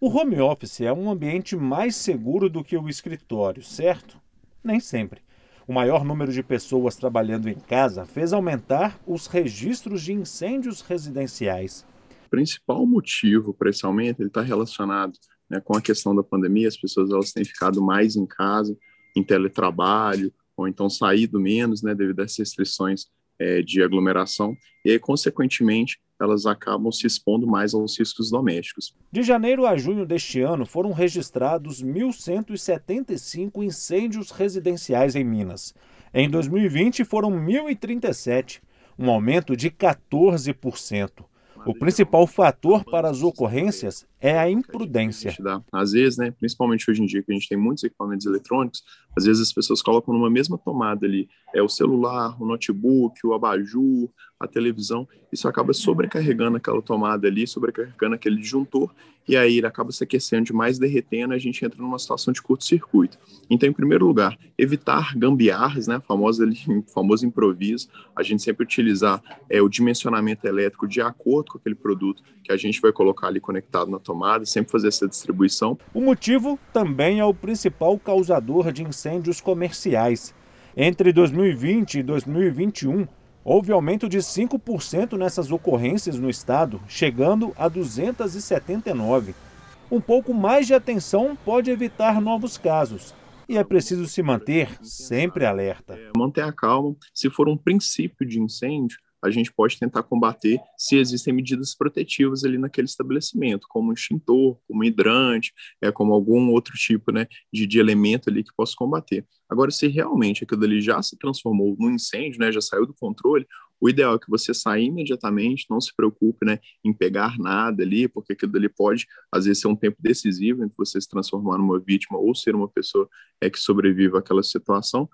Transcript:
O home office é um ambiente mais seguro do que o escritório, certo? Nem sempre. O maior número de pessoas trabalhando em casa fez aumentar os registros de incêndios residenciais. O principal motivo para esse aumento está relacionado né, com a questão da pandemia. As pessoas elas têm ficado mais em casa, em teletrabalho, ou então saído menos né, devido às restrições é, de aglomeração. E, aí, consequentemente, elas acabam se expondo mais aos riscos domésticos. De janeiro a junho deste ano, foram registrados 1.175 incêndios residenciais em Minas. Em 2020, foram 1.037, um aumento de 14%. O principal fator para as ocorrências é a imprudência. Às vezes, né, principalmente hoje em dia, que a gente tem muitos equipamentos eletrônicos, às vezes as pessoas colocam numa mesma tomada ali é o celular, o notebook, o abajur, a televisão, isso acaba sobrecarregando aquela tomada ali, sobrecarregando aquele disjuntor, e aí ele acaba se aquecendo demais, derretendo, a gente entra numa situação de curto-circuito. Então, em primeiro lugar, evitar gambiarras, né, famoso, ali, famoso improviso, a gente sempre utilizar é, o dimensionamento elétrico de acordo com aquele produto que a gente vai colocar ali conectado na tomada, sempre fazer essa distribuição. O motivo também é o principal causador de incêndios comerciais. Entre 2020 e 2021, Houve aumento de 5% nessas ocorrências no estado, chegando a 279. Um pouco mais de atenção pode evitar novos casos. E é preciso se manter sempre alerta. É, manter a calma. Se for um princípio de incêndio, a gente pode tentar combater se existem medidas protetivas ali naquele estabelecimento, como um extintor, como um hidrante, é, como algum outro tipo né, de, de elemento ali que possa combater. Agora, se realmente aquilo ali já se transformou num incêndio, né, já saiu do controle, o ideal é que você saia imediatamente, não se preocupe né, em pegar nada ali, porque aquilo ali pode, às vezes, ser um tempo decisivo entre você se transformar numa vítima ou ser uma pessoa é, que sobreviva àquela situação.